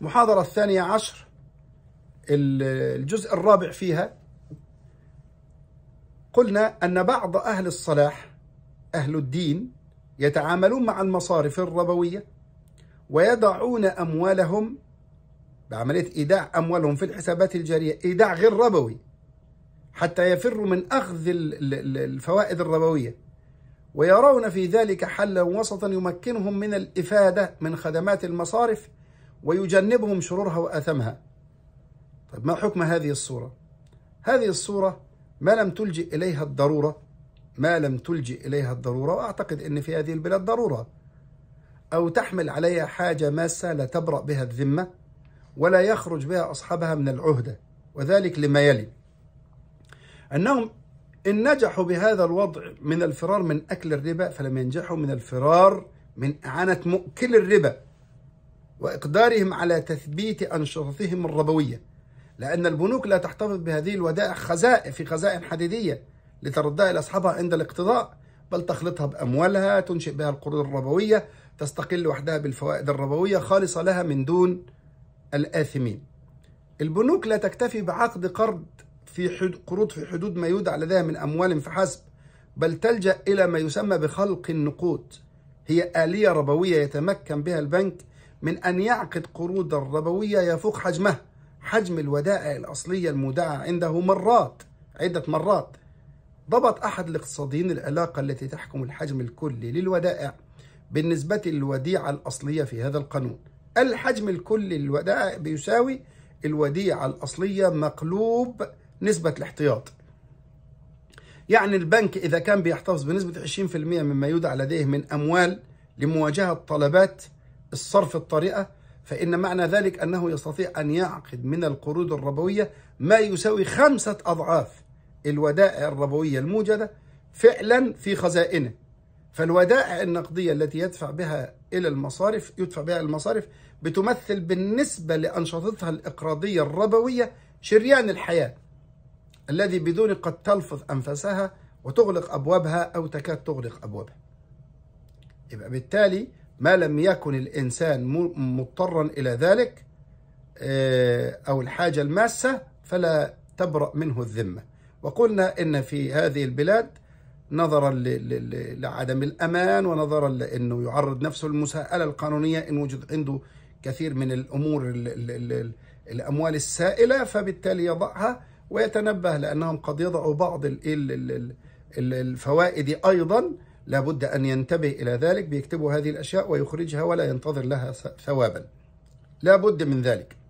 المحاضرة الثانية عشر الجزء الرابع فيها قلنا أن بعض أهل الصلاح أهل الدين يتعاملون مع المصارف الربوية ويضعون أموالهم بعملية إيداع أموالهم في الحسابات الجارية إيداع غير ربوي حتى يفروا من أخذ الفوائد الربوية ويرون في ذلك حلا وسطا يمكنهم من الإفادة من خدمات المصارف ويجنبهم شرورها وآثمها طيب ما حكم هذه الصورة هذه الصورة ما لم تلجئ إليها الضرورة ما لم تلجئ إليها الضرورة وأعتقد أن في هذه البلاد ضرورة أو تحمل عليها حاجة ماسة لا تبرأ بها الذمة ولا يخرج بها أصحابها من العهدة وذلك لما يلي أنهم إن نجحوا بهذا الوضع من الفرار من أكل الربا فلم ينجحوا من الفرار من إعانة مؤكل الربا وإقدارهم على تثبيت أنشطتهم الربوية لأن البنوك لا تحتفظ بهذه الودائع خزائن في خزائن حديدية لتردها إلى أصحابها عند الاقتضاء بل تخلطها بأموالها تنشئ بها القروض الربوية تستقل وحدها بالفوائد الربوية خالصة لها من دون الآثمين البنوك لا تكتفي بعقد قرض في حد... قروض في حدود ما يودع لديها من أموال فحسب بل تلجأ إلى ما يسمى بخلق النقود هي آلية ربوية يتمكن بها البنك من أن يعقد قروضا ربوية يفوق حجمها حجم الودائع الأصلية المودعة عنده مرات عدة مرات ضبط أحد الاقتصاديين العلاقة التي تحكم الحجم الكلي للودائع بالنسبة للوديعة الأصلية في هذا القانون الحجم الكلي للودائع بيساوي الوديعة الأصلية مقلوب نسبة الاحتياط يعني البنك إذا كان بيحتفظ بنسبة 20% مما يودع لديه من أموال لمواجهة طلبات الصرف الطريقة فإن معنى ذلك أنه يستطيع أن يعقد من القروض الربوية ما يساوي خمسة أضعاف الودائع الربوية الموجدة فعلا في خزائنه فالودائع النقدية التي يدفع بها إلى المصارف يدفع بها المصارف بتمثل بالنسبة لأنشطتها الإقراضية الربوية شريان الحياة الذي بدون قد تلفظ أنفاسها وتغلق أبوابها أو تكاد تغلق أبوابها يبقى بالتالي ما لم يكن الإنسان مضطرا إلى ذلك آه، أو الحاجة الماسة فلا تبرأ منه الذمة وقلنا إن في هذه البلاد نظرا لعدم الأمان ونظرا لأنه يعرض نفسه للمساءلة القانونية إن وجد عنده كثير من الأمور الأموال السائلة فبالتالي يضعها ويتنبه لأنهم قد يضعوا بعض الفوائد أيضا لابد أن ينتبه إلى ذلك بيكتبوا هذه الأشياء ويخرجها ولا ينتظر لها ثوابا لابد من ذلك